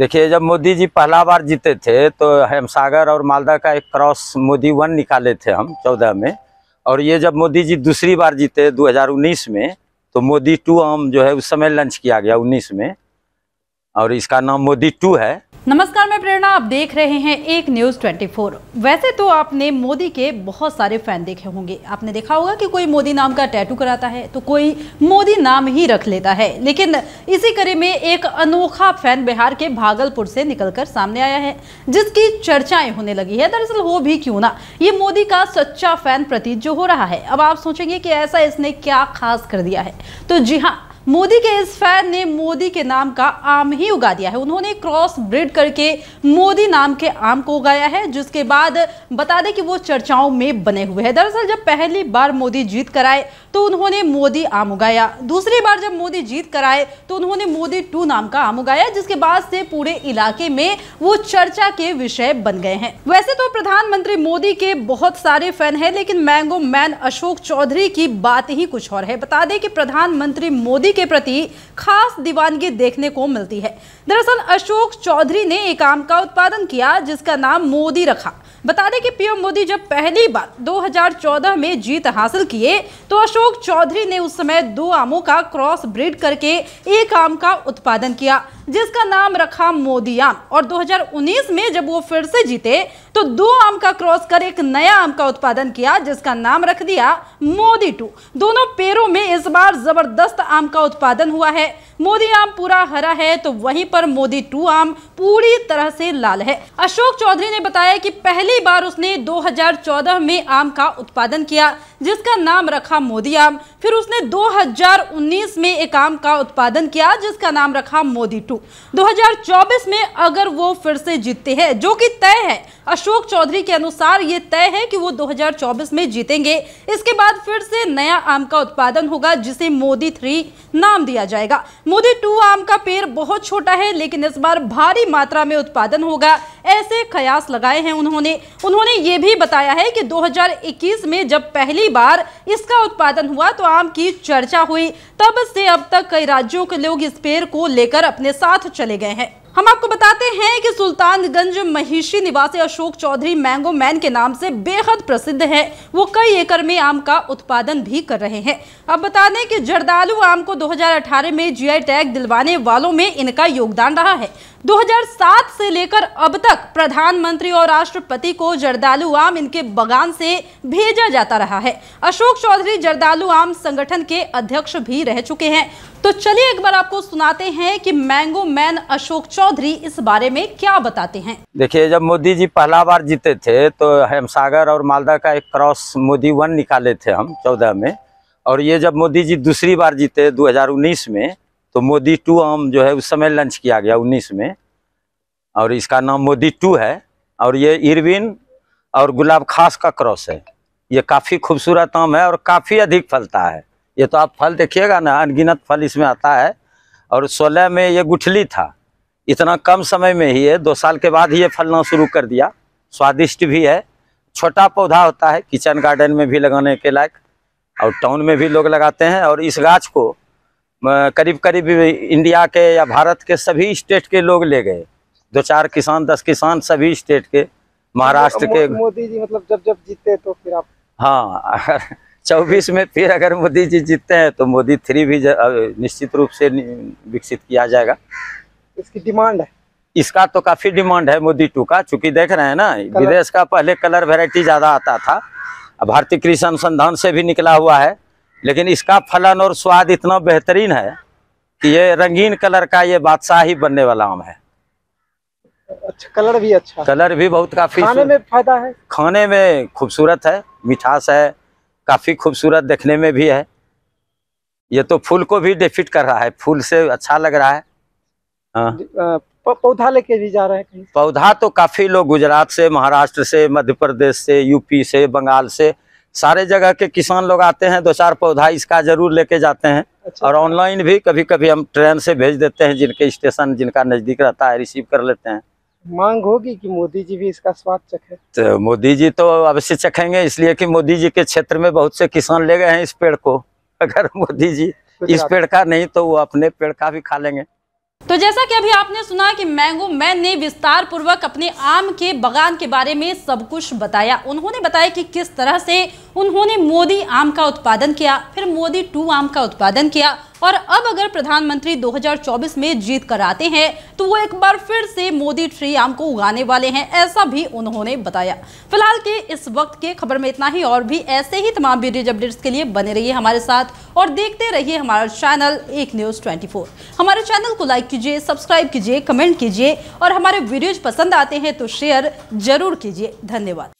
देखिए जब मोदी जी पहला बार जीते थे तो हेमसागर और मालदा का एक क्रॉस मोदी वन निकाले थे हम चौदह में और ये जब मोदी जी दूसरी बार जीते 2019 में तो मोदी टू हम जो है उस समय लॉन्च किया गया 19 में और इसका नाम मोदी टू है नमस्कार मैं प्रेरणा आप देख रहे हैं एक न्यूज़ 24 वैसे तो आपने मोदी के बहुत सारे फैन देखे होंगे आपने देखा होगा कि कोई मोदी नाम का टैटू कराता है तो कोई मोदी नाम ही रख लेता है लेकिन इसी कड़ी में एक अनोखा फैन बिहार के भागलपुर से निकलकर सामने आया है जिसकी चर्चाएं होने लगी है दरअसल हो भी क्यों ना ये मोदी का सच्चा फैन प्रतीत जो हो रहा है अब आप सोचेंगे कि ऐसा इसने क्या खास कर दिया है तो जी हाँ मोदी के इस फैन ने मोदी के नाम का आम ही उगा दिया है उन्होंने क्रॉस ब्रिड करके मोदी नाम के आम को उगाया है जिसके बाद बता दें कि वो चर्चाओं में बने हुए हैं दरअसल जब पहली बार मोदी जीत कराए तो उन्होंने मोदी आम उगाया दूसरी बार जब मोदी जीत कराए तो उन्होंने मोदी टू नाम का आम उगाया जिसके बाद से पूरे इलाके में वो चर्चा के विषय बन गए हैं वैसे तो प्रधानमंत्री मोदी के बहुत सारे फैन है लेकिन मैंगो मैन अशोक चौधरी की बात ही कुछ और है बता दें कि प्रधानमंत्री मोदी के प्रति खास दीवानगी देखने को मिलती है दरअसल अशोक चौधरी ने एक आम का उत्पादन किया जिसका नाम मोदी रखा बता दें कि पीएम मोदी जब पहली बार 2014 में जीत हासिल किए तो अशोक चौधरी ने उस समय दो आमों का क्रॉस ब्रिड करके एक आम का उत्पादन किया जिसका नाम रखा मोदी आम और 2019 में जब वो फिर से जीते तो दो आम का क्रॉस कर एक नया आम का उत्पादन किया जिसका नाम रख दिया मोदी टू दोनों पेड़ों में इस बार जबरदस्त आम का उत्पादन हुआ है मोदी आम पूरा हरा है तो वहीं पर मोदी टू आम पूरी तरह से लाल है अशोक चौधरी ने बताया कि पहली बार उसने 2014 में आम का उत्पादन किया जिसका नाम रखा मोदी आम फिर उसने 2019 में एक आम का उत्पादन किया जिसका नाम रखा मोदी टू 2024 में अगर वो फिर से जीतते हैं जो कि तय है अशोक अशोक चौधरी के अनुसार ये तय है कि वो 2024 में जीतेंगे इसके बाद फिर से नया आम का उत्पादन होगा जिसे मोदी थ्री नाम दिया जाएगा मोदी टू आम का पेड़ बहुत छोटा है लेकिन इस बार भारी मात्रा में उत्पादन होगा ऐसे कयास लगाए हैं उन्होंने उन्होंने ये भी बताया है कि 2021 में जब पहली बार इसका उत्पादन हुआ तो आम की चर्चा हुई तब से अब तक कई राज्यों के लोग इस पेड़ को लेकर अपने साथ चले गए हैं हम आपको बताते हैं कि सुल्तानगंज महिषी निवासी अशोक चौधरी मैंगो मैन के नाम से बेहद प्रसिद्ध है वो कई एकड़ में आम का उत्पादन भी कर रहे हैं अब बता दें कि जर्दालू आम को 2018 में जीआई टैग दिलवाने वालों में इनका योगदान रहा है 2007 से लेकर अब तक प्रधानमंत्री और राष्ट्रपति को जर्दालू आम इनके बगान से भेजा जाता रहा है अशोक चौधरी जर्दालू आम संगठन के अध्यक्ष भी रह चुके हैं तो चलिए एक बार आपको सुनाते हैं कि मैंगो मैन अशोक चौधरी इस बारे में क्या बताते हैं देखिए जब मोदी जी पहला बार जीते थे तो हेमसागर और मालदा का एक क्रॉस मोदी वन निकाले थे हम चौदह में और ये जब मोदी जी दूसरी बार जीते दो में तो मोदी टू आम जो है उस समय लॉन्च किया गया उन्नीस में और इसका नाम मोदी टू है और ये इरविन और गुलाब खास का क्रॉस है ये काफ़ी खूबसूरत आम है और काफ़ी अधिक फलता है ये तो आप फल देखिएगा ना अनगिनत फल इसमें आता है और सोलह में ये गुठली था इतना कम समय में ही है दो साल के बाद ही ये फलना शुरू कर दिया स्वादिष्ट भी है छोटा पौधा होता है किचन गार्डन में भी लगाने के लायक और टाउन में भी लोग लगाते हैं और इस गाछ को करीब करीब इंडिया के या भारत के सभी स्टेट के लोग ले गए दो चार किसान दस किसान सभी स्टेट के महाराष्ट्र के मोदी जी मतलब जब जब जीते तो फिर आप हाँ चौबीस में फिर अगर मोदी जी जीतते हैं तो मोदी थ्री भी निश्चित रूप से विकसित किया जाएगा इसकी डिमांड है इसका तो काफी डिमांड है मोदी टू का चूंकि देख रहे हैं ना विदेश का पहले कलर वेराइटी ज्यादा आता था भारतीय कृषि अनुसंधान से भी निकला हुआ है लेकिन इसका फलन और स्वाद इतना बेहतरीन है कि ये रंगीन कलर का ये बादशाह ही बनने वाला आम है अच्छा कलर भी अच्छा कलर भी बहुत काफी खाने में फायदा है खाने में खूबसूरत है मिठास है काफी खूबसूरत देखने में भी है ये तो फूल को भी डिफिट कर रहा है फूल से अच्छा लग रहा है हाँ। पौधा लेके भी जा रहे हैं पौधा तो काफी लोग गुजरात से महाराष्ट्र से मध्य प्रदेश से यूपी से बंगाल से सारे जगह के किसान लोग आते हैं दो चार पौधा इसका जरूर लेके जाते हैं अच्छा। और ऑनलाइन भी कभी कभी हम ट्रेन से भेज देते हैं जिनके स्टेशन जिनका नजदीक रहता है रिसीव कर लेते हैं मांग होगी कि मोदी जी भी इसका स्वाद चखे तो मोदी जी तो अवश्य चखेंगे इसलिए कि मोदी जी के क्षेत्र में बहुत से किसान ले गए हैं इस पेड़ को अगर मोदी जी इस पेड़ का नहीं तो वो अपने पेड़ का भी खा लेंगे तो जैसा कि अभी आपने सुना कि मैंगो मैन ने विस्तार पूर्वक अपने आम के बगान के बारे में सब कुछ बताया उन्होंने बताया कि किस तरह से उन्होंने मोदी आम का उत्पादन किया फिर मोदी टू आम का उत्पादन किया और अब अगर प्रधानमंत्री 2024 में जीत कर आते हैं तो वो एक बार फिर से मोदी ट्री आम को उगाने वाले हैं ऐसा भी उन्होंने बताया फिलहाल के इस वक्त के खबर में इतना ही और भी ऐसे ही तमाम वीडियो अपडेट्स के लिए बने रहिए हमारे साथ और देखते रहिए हमारा चैनल एक न्यूज ट्वेंटी हमारे चैनल को लाइक कीजिए सब्सक्राइब कीजिए कमेंट कीजिए और हमारे वीडियोज पसंद आते हैं तो शेयर जरूर कीजिए धन्यवाद